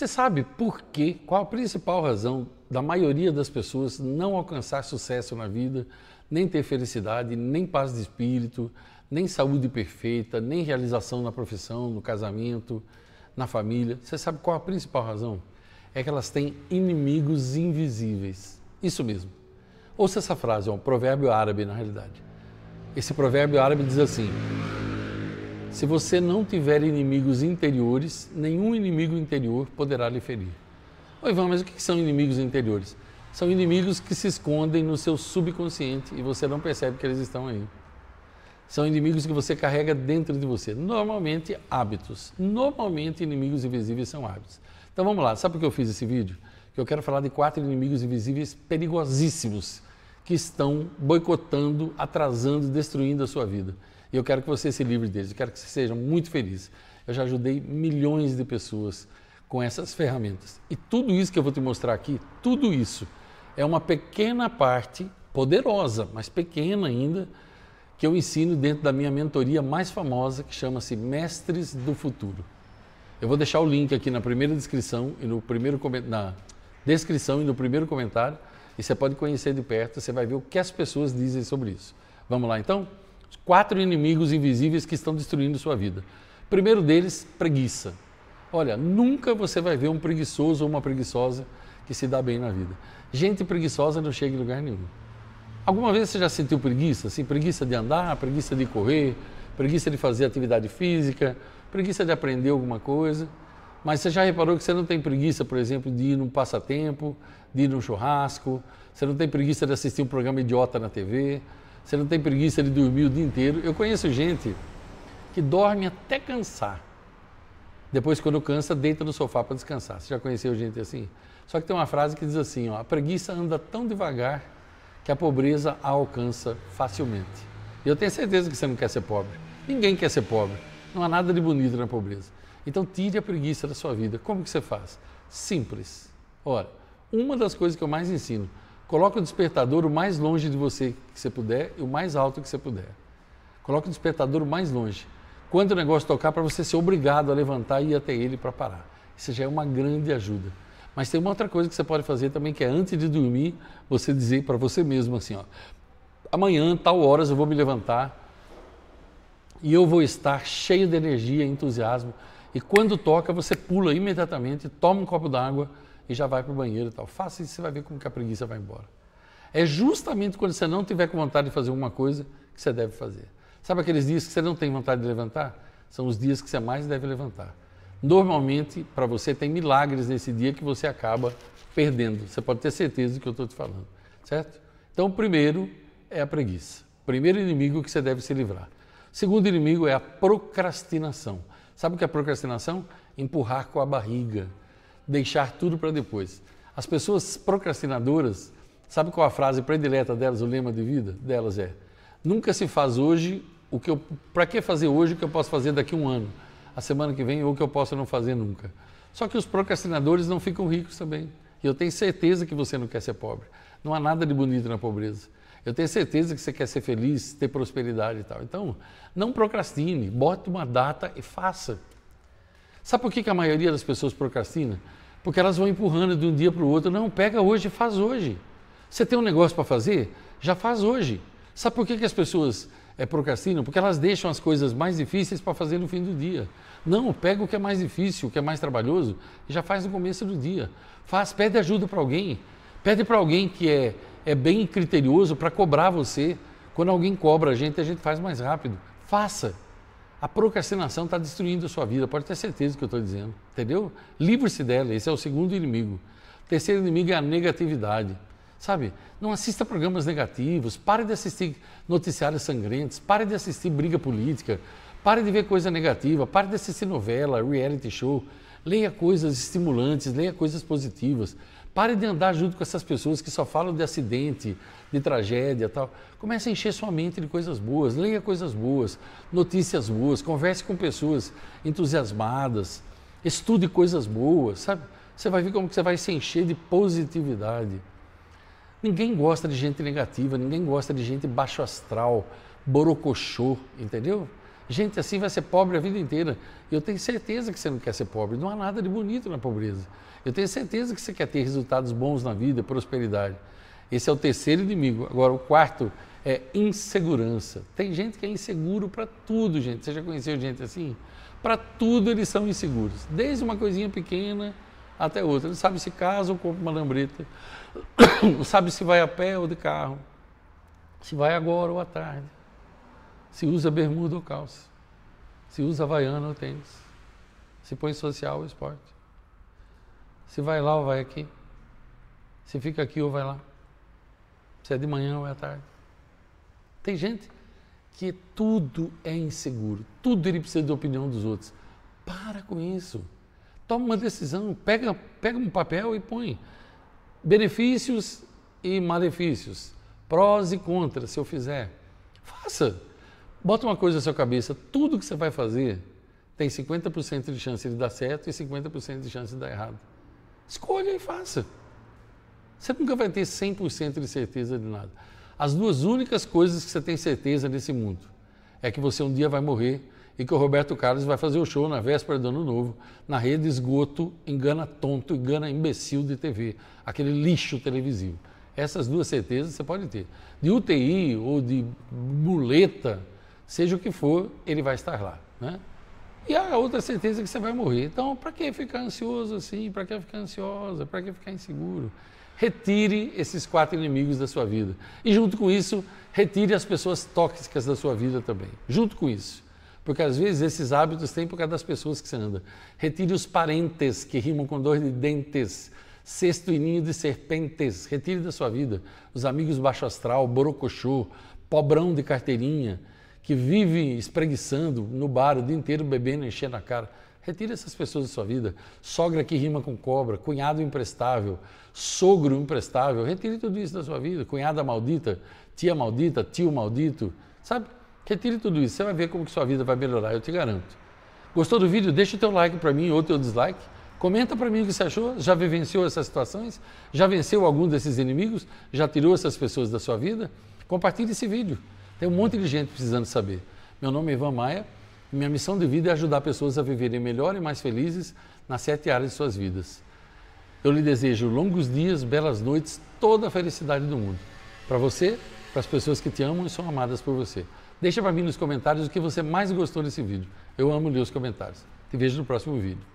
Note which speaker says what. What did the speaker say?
Speaker 1: Você sabe por quê? Qual a principal razão da maioria das pessoas não alcançar sucesso na vida, nem ter felicidade, nem paz de espírito, nem saúde perfeita, nem realização na profissão, no casamento, na família? Você sabe qual a principal razão? É que elas têm inimigos invisíveis. Isso mesmo. Ouça essa frase, é um provérbio árabe na realidade. Esse provérbio árabe diz assim: se você não tiver inimigos interiores, nenhum inimigo interior poderá lhe ferir. Oi, Ivan, mas o que são inimigos interiores? São inimigos que se escondem no seu subconsciente e você não percebe que eles estão aí. São inimigos que você carrega dentro de você. Normalmente hábitos. Normalmente inimigos invisíveis são hábitos. Então vamos lá, sabe por que eu fiz esse vídeo? Que eu quero falar de quatro inimigos invisíveis perigosíssimos que estão boicotando, atrasando, destruindo a sua vida. E eu quero que você se livre deles, eu quero que você seja muito feliz. Eu já ajudei milhões de pessoas com essas ferramentas. E tudo isso que eu vou te mostrar aqui, tudo isso é uma pequena parte, poderosa, mas pequena ainda, que eu ensino dentro da minha mentoria mais famosa, que chama-se Mestres do Futuro. Eu vou deixar o link aqui na primeira descrição e no primeiro na descrição e no primeiro comentário, e você pode conhecer de perto, você vai ver o que as pessoas dizem sobre isso. Vamos lá então? Quatro inimigos invisíveis que estão destruindo sua vida. Primeiro deles, preguiça. Olha, nunca você vai ver um preguiçoso ou uma preguiçosa que se dá bem na vida. Gente preguiçosa não chega em lugar nenhum. Alguma vez você já sentiu preguiça? Assim, preguiça de andar, preguiça de correr, preguiça de fazer atividade física, preguiça de aprender alguma coisa. Mas você já reparou que você não tem preguiça, por exemplo, de ir num passatempo, de ir num churrasco, você não tem preguiça de assistir um programa idiota na TV, você não tem preguiça de dormir o dia inteiro. Eu conheço gente que dorme até cansar. Depois, quando cansa, deita no sofá para descansar. Você já conheceu gente assim? Só que tem uma frase que diz assim: ó, a preguiça anda tão devagar que a pobreza a alcança facilmente. E eu tenho certeza que você não quer ser pobre. Ninguém quer ser pobre. Não há nada de bonito na pobreza. Então tire a preguiça da sua vida. Como que você faz? Simples. Ora, uma das coisas que eu mais ensino Coloque o despertador o mais longe de você que você puder e o mais alto que você puder. Coloque o despertador o mais longe. Quando o negócio tocar, para você ser obrigado a levantar e ir até ele para parar. Isso já é uma grande ajuda. Mas tem uma outra coisa que você pode fazer também, que é antes de dormir, você dizer para você mesmo assim, ó, amanhã, tal horas, eu vou me levantar e eu vou estar cheio de energia, entusiasmo. E quando toca, você pula imediatamente, toma um copo d'água, e já vai para o banheiro e tal. Faça isso, você vai ver como que a preguiça vai embora. É justamente quando você não tiver com vontade de fazer alguma coisa que você deve fazer. Sabe aqueles dias que você não tem vontade de levantar? São os dias que você mais deve levantar. Normalmente, para você, tem milagres nesse dia que você acaba perdendo. Você pode ter certeza do que eu estou te falando, certo? Então, o primeiro é a preguiça. primeiro inimigo que você deve se livrar. segundo inimigo é a procrastinação. Sabe o que é procrastinação? Empurrar com a barriga deixar tudo para depois. As pessoas procrastinadoras, sabe qual a frase predileta delas, o lema de vida delas é: nunca se faz hoje o que eu, para que fazer hoje o que eu posso fazer daqui a um ano, a semana que vem ou o que eu posso não fazer nunca. Só que os procrastinadores não ficam ricos também. E eu tenho certeza que você não quer ser pobre. Não há nada de bonito na pobreza. Eu tenho certeza que você quer ser feliz, ter prosperidade e tal. Então, não procrastine, bote uma data e faça. Sabe por que, que a maioria das pessoas procrastina? Porque elas vão empurrando de um dia para o outro. Não, pega hoje, e faz hoje. Você tem um negócio para fazer? Já faz hoje. Sabe por que, que as pessoas é, procrastinam? Porque elas deixam as coisas mais difíceis para fazer no fim do dia. Não, pega o que é mais difícil, o que é mais trabalhoso, e já faz no começo do dia. Faz, pede ajuda para alguém. Pede para alguém que é, é bem criterioso para cobrar você. Quando alguém cobra a gente, a gente faz mais rápido. Faça. A procrastinação está destruindo a sua vida, pode ter certeza do que eu estou dizendo, entendeu? Livre-se dela, esse é o segundo inimigo. O terceiro inimigo é a negatividade. Sabe, não assista programas negativos, pare de assistir noticiários sangrentos, pare de assistir briga política, pare de ver coisa negativa, pare de assistir novela, reality show. Leia coisas estimulantes, leia coisas positivas. Pare de andar junto com essas pessoas que só falam de acidente, de tragédia tal. Comece a encher sua mente de coisas boas, leia coisas boas, notícias boas, converse com pessoas entusiasmadas, estude coisas boas, sabe? Você vai ver como que você vai se encher de positividade. Ninguém gosta de gente negativa, ninguém gosta de gente baixo astral, borocochô, entendeu? Gente, assim vai ser pobre a vida inteira. Eu tenho certeza que você não quer ser pobre. Não há nada de bonito na pobreza. Eu tenho certeza que você quer ter resultados bons na vida, prosperidade. Esse é o terceiro inimigo. Agora, o quarto é insegurança. Tem gente que é inseguro para tudo, gente. Você já conheceu gente assim? Para tudo eles são inseguros. Desde uma coisinha pequena até outra. Não sabe se casa ou compra uma lambreta. Não sabe se vai a pé ou de carro. Se vai agora ou à tarde se usa bermuda ou calça. Se usa havaiana ou tênis. Se põe social ou esporte. Se vai lá ou vai aqui. Se fica aqui ou vai lá. Se é de manhã ou é à tarde. Tem gente que tudo é inseguro, tudo ele precisa da opinião dos outros. Para com isso. Toma uma decisão, pega, pega um papel e põe benefícios e malefícios, prós e contras, se eu fizer. Faça. Bota uma coisa na sua cabeça: tudo que você vai fazer tem 50% de chance de dar certo e 50% de chance de dar errado. Escolha e faça. Você nunca vai ter 100% de certeza de nada. As duas únicas coisas que você tem certeza nesse mundo é que você um dia vai morrer e que o Roberto Carlos vai fazer o show na véspera do Ano Novo, na rede esgoto, engana tonto, engana imbecil de TV, aquele lixo televisivo. Essas duas certezas você pode ter. De UTI ou de muleta, seja o que for, ele vai estar lá. Né? E a outra certeza é que você vai morrer. Então, para que ficar ansioso assim? Para que ficar ansiosa? Para que ficar inseguro? Retire esses quatro inimigos da sua vida. E junto com isso, retire as pessoas tóxicas da sua vida também. Junto com isso. Porque às vezes esses hábitos têm por causa das pessoas que você anda. Retire os parentes, que rimam com dor de dentes sexto ninho de serpentes, retire da sua vida os amigos baixo astral, borocochô, pobrão de carteirinha, que vive espreguiçando no bar o dia inteiro, bebendo, enchendo a cara. Retire essas pessoas da sua vida. Sogra que rima com cobra, cunhado imprestável, sogro imprestável. Retire tudo isso da sua vida. Cunhada maldita, tia maldita, tio maldito. Sabe? Retire tudo isso. Você vai ver como que sua vida vai melhorar, eu te garanto. Gostou do vídeo? Deixa o teu like para mim ou teu dislike. Comenta para mim o que você achou. Já vivenciou essas situações? Já venceu algum desses inimigos? Já tirou essas pessoas da sua vida? Compartilhe esse vídeo. Tem um monte de gente precisando saber. Meu nome é Ivan Maia e minha missão de vida é ajudar pessoas a viverem melhor e mais felizes nas sete áreas de suas vidas. Eu lhe desejo longos dias, belas noites, toda a felicidade do mundo. Para você, para as pessoas que te amam e são amadas por você. Deixa para mim nos comentários o que você mais gostou desse vídeo. Eu amo ler os comentários. Te vejo no próximo vídeo.